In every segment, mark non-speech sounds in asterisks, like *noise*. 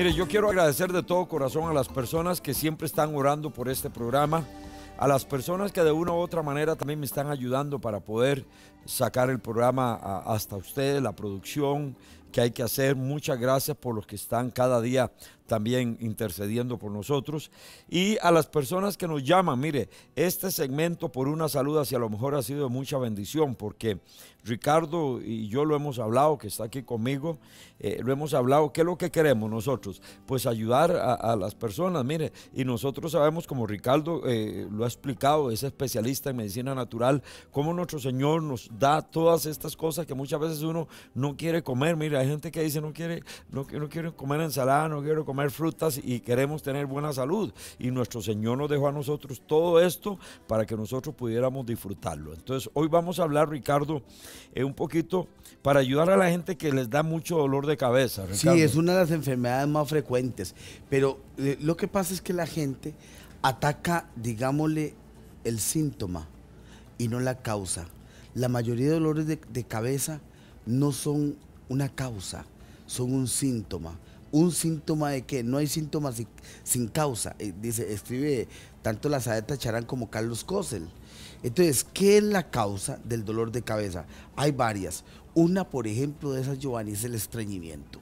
Mire, yo quiero agradecer de todo corazón a las personas que siempre están orando por este programa, a las personas que de una u otra manera también me están ayudando para poder sacar el programa hasta ustedes, la producción, que hay que hacer. Muchas gracias por los que están cada día también intercediendo por nosotros. Y a las personas que nos llaman, mire, este segmento por una salud hacia lo mejor ha sido mucha bendición, porque Ricardo y yo lo hemos hablado, que está aquí conmigo, eh, lo hemos hablado, ¿qué es lo que queremos nosotros? Pues ayudar a, las personas, mire, y nosotros sabemos, como Ricardo eh, lo ha explicado, es especialista en medicina natural, cómo nuestro Señor nos da todas estas cosas que muchas veces uno no quiere comer, mire, hay gente que dice no quiere, no, no quiero comer ensalada, no quiero comer frutas y queremos tener buena salud. Y nuestro Señor nos dejó a nosotros todo esto para que nosotros pudiéramos disfrutarlo. Entonces hoy vamos a hablar, Ricardo, eh, un poquito para ayudar a la gente que les da mucho dolor de cabeza. Sí, es una de las enfermedades más frecuentes. Pero eh, lo que pasa es que la gente ataca, digámosle, el síntoma y no la causa. La mayoría de dolores de cabeza no son una causa, son un síntoma. ¿Un síntoma de que No hay síntomas sin, causa. Eh, dice, escribe tanto la Saeta Charán como Carlos Cosel. Entonces, ¿qué es la causa del dolor de cabeza? Hay varias. Una, por ejemplo, de esas, Giovanni, es el estreñimiento.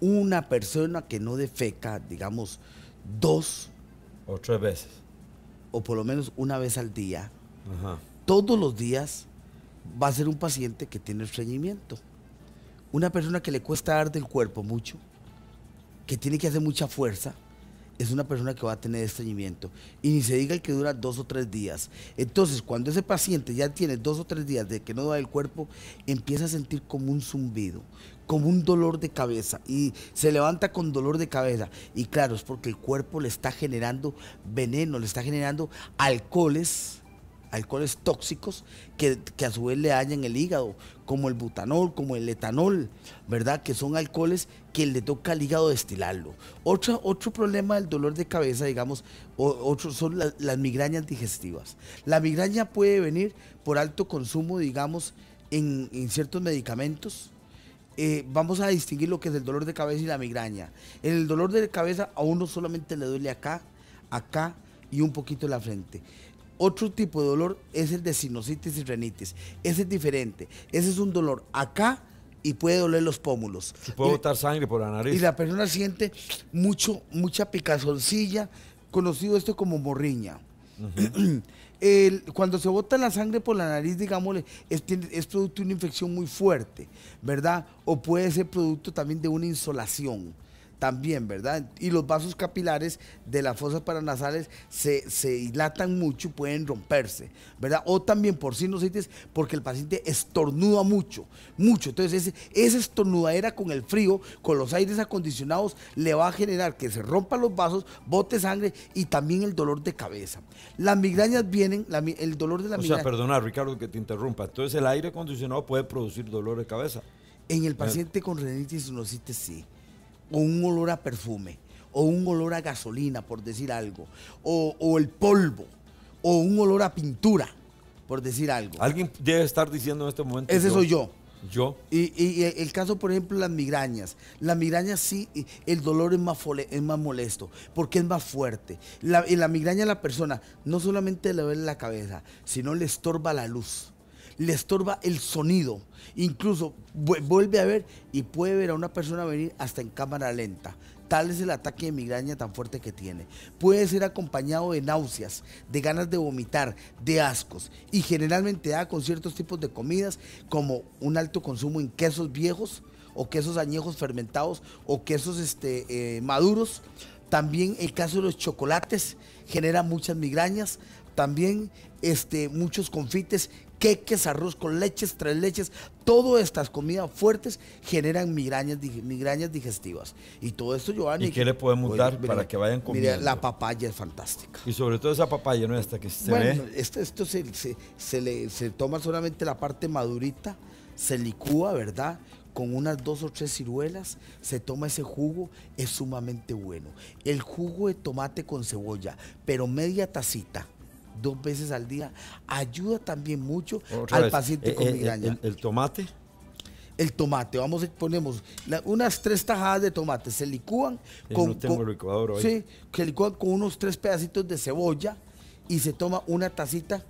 Una persona que no defeca, digamos, dos. O tres veces. O por lo menos una vez al día. Todos los días va a ser un paciente que tiene estreñimiento. Una persona que le cuesta dar del cuerpo mucho, que tiene que hacer mucha fuerza, es una persona que va a tener estreñimiento. Y ni se diga el que dura dos o tres días. Entonces, cuando ese paciente ya tiene dos o tres días de que no da el cuerpo, empieza a sentir como un zumbido, como un dolor de cabeza. Y se levanta con dolor de cabeza. Y claro, es porque el cuerpo le está generando veneno, le está generando alcoholes alcoholes tóxicos que, a su vez le dañan el hígado, como el butanol, como el etanol, ¿verdad? Que son alcoholes que le toca al hígado destilarlo. Otro, otro problema del dolor de cabeza, digamos, son las migrañas digestivas. La migraña puede venir por alto consumo, digamos, en, ciertos medicamentos, eh, vamos a distinguir lo que es el dolor de cabeza y la migraña. En el dolor de cabeza a uno solamente le duele acá, acá y un poquito en la frente. Otro tipo de dolor es el de sinusitis y renitis. Ese es diferente. Ese es un dolor acá y puede doler los pómulos. Se puede botar sangre por la nariz. Y la persona siente mucho, mucha picazoncilla, conocido esto como morriña. *clears throat* cuando se bota la sangre por la nariz, digámosle, es, producto de una infección muy fuerte, ¿verdad? O puede ser producto también de una insolación también, ¿verdad? Y los vasos capilares de las fosas paranasales se, se dilatan mucho, pueden romperse, ¿verdad? O también por sinusitis, porque el paciente estornuda mucho, mucho. Entonces, esa estornudadera con el frío, con los aires acondicionados, le va a generar que se rompan los vasos, bote sangre y también el dolor de cabeza. Las migrañas vienen, el dolor de la migraña. O sea, perdona, Ricardo, que te interrumpa. Entonces, el aire acondicionado puede producir dolor de cabeza. En el eh. paciente con renitis y sinusitis, sí o un olor a perfume, o un olor a gasolina, por decir algo, o, el polvo, o un olor a pintura, por decir algo. Alguien debe estar diciendo en este momento. es eso soy yo. Yo. Y, el caso, por ejemplo, las migrañas. Las migrañas sí, el dolor es más, es más molesto, porque es más fuerte. La, la migraña a la persona no solamente le duele la cabeza, sino le estorba la luz le estorba el sonido. Incluso vuelve a ver y puede ver a una persona venir hasta en cámara lenta. Tal es el ataque de migraña tan fuerte que tiene. Puede ser acompañado de náuseas, de ganas de vomitar, de ascos y generalmente da con ciertos tipos de comidas como un alto consumo en quesos viejos o quesos añejos fermentados o quesos este, eh, maduros. También el caso de los chocolates genera muchas migrañas. También este, muchos confites queques, arroz con leches, tres leches, todas estas comidas fuertes generan migrañas, migrañas digestivas. Y todo esto, Giovanni. ¿Y qué le podemos pues, dar para que vayan comiendo? Mira, la papaya es fantástica. Y sobre todo esa papaya nuestra que se bueno, Esto, esto se, le, se toma solamente la parte madurita, se licúa, ¿verdad? con unas dos o tres ciruelas, se toma ese jugo, es sumamente bueno. El jugo de tomate con cebolla, pero media tacita, dos veces al día, ayuda también mucho al paciente eh, con eh, migraña. El, tomate? El tomate, vamos a eh, ponemos unas tres tajadas de tomate, se licúan con, se licúan con unos tres pedacitos de cebolla y se toma una tacita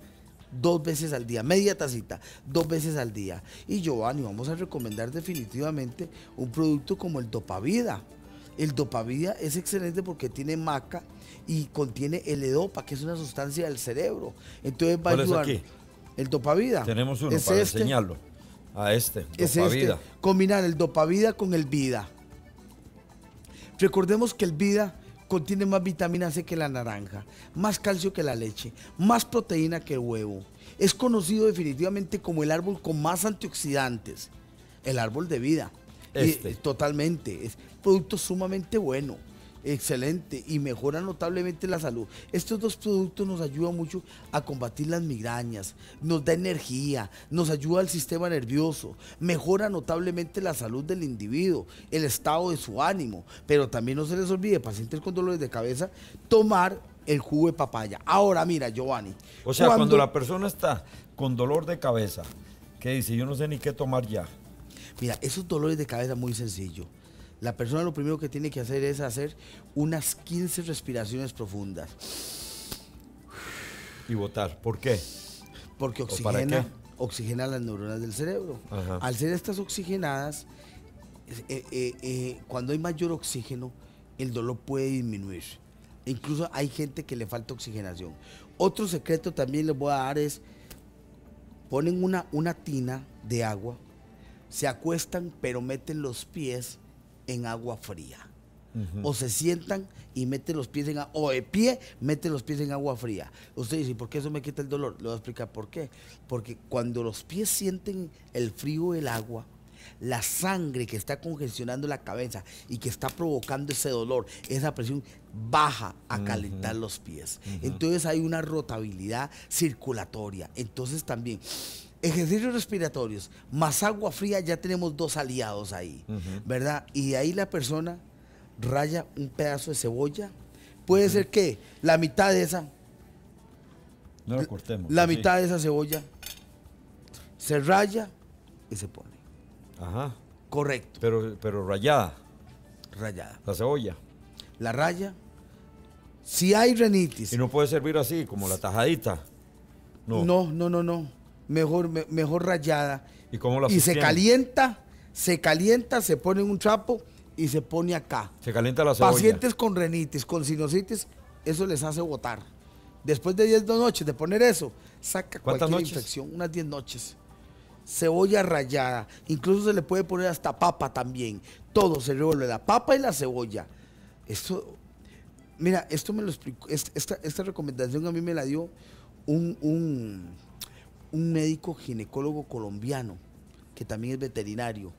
dos veces al día, media tacita, dos veces al día. Y Giovanni, vamos a recomendar definitivamente un producto como el Dopavida. El dopavida es excelente porque tiene maca y contiene el edopa, que es una sustancia del cerebro. Entonces va a ayudar. El dopavida. Tenemos uno para este. enseñarlo. A este, es este. Combinar el dopavida con el vida. Recordemos que el vida contiene más vitamina C que la naranja, más calcio que la leche, más proteína que el huevo. Es conocido definitivamente como el árbol con más antioxidantes, el árbol de vida. Este. totalmente. Es producto sumamente bueno. Excelente y mejora notablemente la salud. Estos dos productos nos ayudan mucho a combatir las migrañas, nos da energía, nos ayuda al sistema nervioso, mejora notablemente la salud del individuo, el estado de su ánimo, pero también no se les olvide, pacientes con dolores de cabeza, tomar el jugo de papaya. Ahora mira, Giovanni. O sea, cuando, la persona está con dolor de cabeza, que dice, yo no sé ni qué tomar ya, Mira, esos dolores de cabeza muy sencillo. La persona lo primero que tiene que hacer es hacer unas 15 respiraciones profundas. Y votar. ¿Por qué? Porque oxigena, las neuronas del cerebro. Al ser estas oxigenadas, eh, eh, eh, cuando hay mayor oxígeno, el dolor puede disminuir. E incluso hay gente que le falta oxigenación. Otro secreto también les voy a dar es, ponen una, una tina de agua se acuestan pero meten los pies en agua fría. O se sientan y meten los pies en o de pie meten los pies en agua fría. Usted dice, ¿por qué eso me quita el dolor? Le voy a explicar por qué. Porque cuando los pies sienten el frío del agua, la sangre que está congestionando la cabeza y que está provocando ese dolor, esa presión, baja a calentar los pies. Entonces hay una rotabilidad circulatoria. Entonces también Ejercicios respiratorios, más agua fría, ya tenemos dos aliados ahí, ¿verdad? Y ahí la persona raya un pedazo de cebolla. Puede ser que la mitad de esa... No cortemos. La pues mitad de esa cebolla se raya y se pone. Ajá. Correcto. Pero, pero rayada. Rayada. La cebolla. La raya. Si hay renitis. Y no puede servir así, como la tajadita. No, no, no, no. no mejor, mejor rayada. ¿Y cómo Y se calienta, se calienta, se pone en un trapo y se pone acá. Se calienta la cebolla. Pacientes con renitis, con sinusitis, eso les hace botar. Después de 10 noches de poner eso, saca cualquier noches? infección, unas 10 noches. Cebolla rayada, incluso se le puede poner hasta papa también. Todo se revuelve, la papa y la cebolla. Esto, mira, esto me lo explicó, esta, recomendación a mí me la dio un un médico ginecólogo colombiano, que también es veterinario,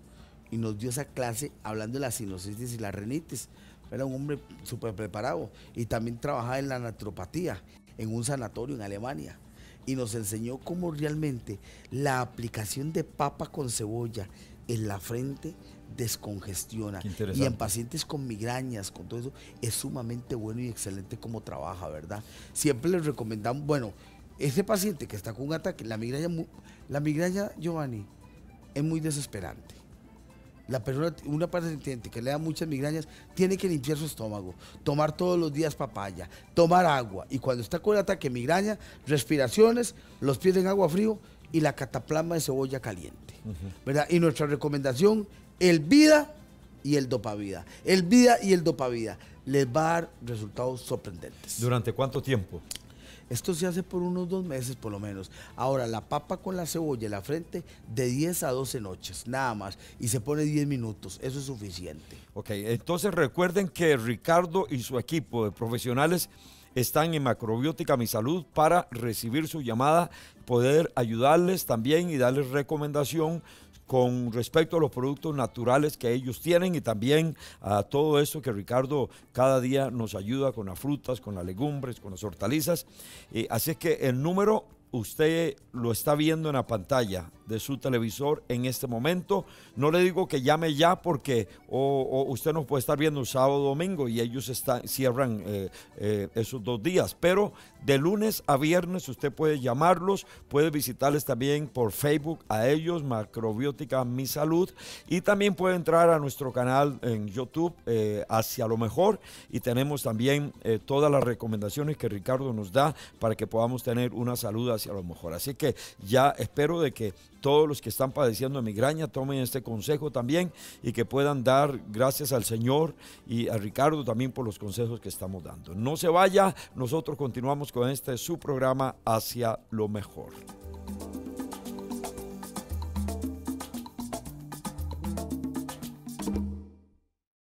y nos dio esa clase hablando de la sinusitis y la renitis. Era un hombre súper preparado y también trabajaba en la naturopatía, en un sanatorio en Alemania. Y nos enseñó cómo realmente la aplicación de papa con cebolla en la frente descongestiona. Y en pacientes con migrañas, con todo eso, es sumamente bueno y excelente cómo trabaja, ¿verdad? Siempre les recomendamos, bueno, ese paciente que está con un ataque, la migraña, la migraña Giovanni, es muy desesperante. La persona, una paciente que le da muchas migrañas, tiene que limpiar su estómago, tomar todos los días papaya, tomar agua. Y cuando está con el ataque migraña, respiraciones, los pies en agua frío y la cataplasma de cebolla caliente. ¿verdad? Y nuestra recomendación, el vida y el dopavida. El vida y el dopavida les va a dar resultados sorprendentes. ¿Durante cuánto tiempo? Esto se hace por unos dos meses por lo menos. Ahora, la papa con la cebolla en la frente de 10 a 12 noches, nada más. Y se pone 10 minutos, eso es suficiente. Ok, entonces recuerden que Ricardo y su equipo de profesionales están en Macrobiótica Mi Salud para recibir su llamada, poder ayudarles también y darles recomendación con respecto a los productos naturales que ellos tienen y también a todo eso que Ricardo cada día nos ayuda con las frutas, con las legumbres, con las hortalizas. y eh, así es que el número usted lo está viendo en la pantalla de su televisor en este momento. No le digo que llame ya porque usted nos puede estar viendo sábado o domingo y ellos cierran eh, eh, esos dos días. Pero de lunes a viernes usted puede llamarlos, puede visitarles también por Facebook a ellos, Macrobiótica Mi Salud. Y también puede entrar a nuestro canal en YouTube eh, hacia lo mejor. Y tenemos también todas las recomendaciones que Ricardo nos da para que podamos tener una salud hacia lo mejor. Así que ya espero de que todos los que están padeciendo migraña tomen este consejo también y que puedan dar gracias al Señor y a Ricardo también por los consejos que estamos dando. No se vaya, nosotros continuamos con este su programa hacia lo mejor.